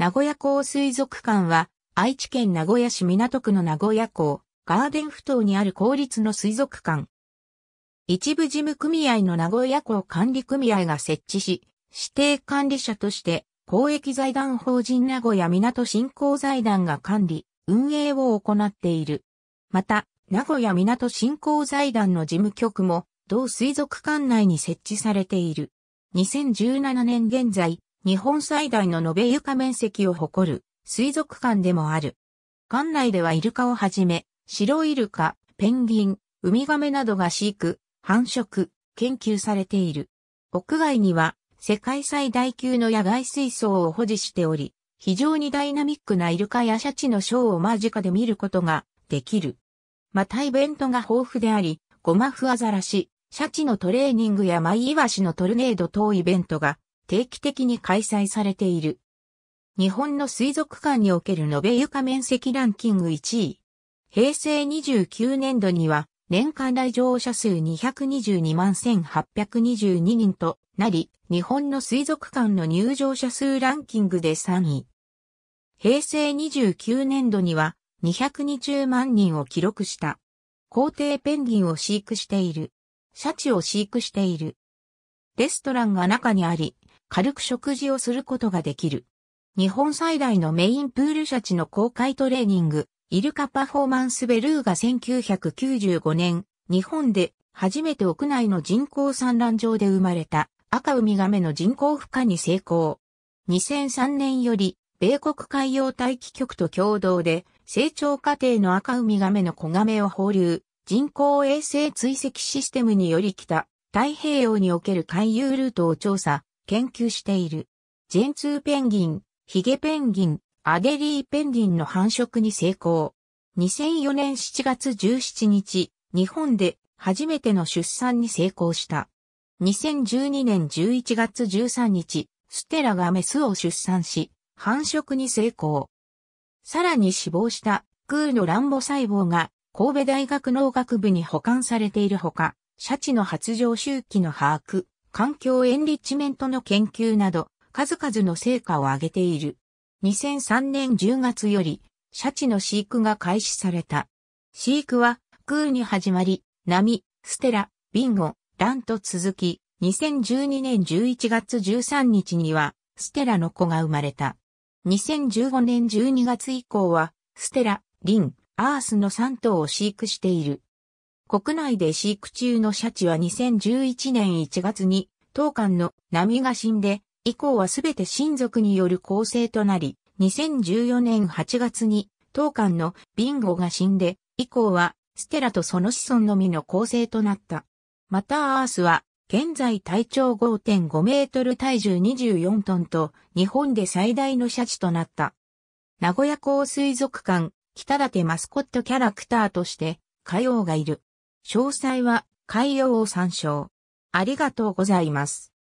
名古屋港水族館は、愛知県名古屋市港区の名古屋港、ガーデンふ頭にある公立の水族館。一部事務組合の名古屋港管理組合が設置し、指定管理者として、公益財団法人名古屋港振興財団が管理、運営を行っている。また、名古屋港振興財団の事務局も、同水族館内に設置されている。2017年現在、日本最大の延べ床面積を誇る水族館でもある。館内ではイルカをはじめ、白イルカ、ペンギン、ウミガメなどが飼育、繁殖、研究されている。屋外には世界最大級の野外水槽を保持しており、非常にダイナミックなイルカやシャチのショーを間近で見ることができる。またイベントが豊富であり、ゴマフアザラシ、シャチのトレーニングやマイイワシのトルネード等イベントが定期的に開催されている。日本の水族館における延べ床面積ランキング1位。平成29年度には年間来場者数222万1822人となり、日本の水族館の入場者数ランキングで3位。平成29年度には220万人を記録した。皇帝ペンギンを飼育している。シャチを飼育している。レストランが中にあり、軽く食事をすることができる。日本最大のメインプールシャチの公開トレーニング、イルカパフォーマンスベルーが1995年、日本で初めて屋内の人工産卵場で生まれた赤ウミガメの人工孵化に成功。2003年より、米国海洋大気局と共同で、成長過程の赤ウミガメの子ガメを放流、人工衛星追跡システムにより北、太平洋における海遊ルートを調査、研究している。ジェンツーペンギン、ヒゲペンギン、アデリーペンギンの繁殖に成功。2004年7月17日、日本で初めての出産に成功した。2012年11月13日、ステラがメスを出産し、繁殖に成功。さらに死亡したクーの乱母細胞が神戸大学農学部に保管されているほか、シャチの発情周期の把握、環境エンリッチメントの研究など、数々の成果を上げている。2003年10月より、シャチの飼育が開始された。飼育は、クーに始まり、波、ステラ、ビンゴ、ランと続き、2012年11月13日には、ステラの子が生まれた。2015年12月以降は、ステラ、リン、アースの3頭を飼育している。国内で飼育中のシャチは2011年1月に当館の波が死んで、以降はすべて親族による構成となり、2014年8月に当館のビンゴが死んで、以降はステラとその子孫のみの構成となった。またアースは、現在体長5.5メートル体重24トンと、日本で最大のシャチとなった。名古屋港水族館、北立マスコットキャラクターとして、火曜がいる。詳細は概要を参照。ありがとうございます。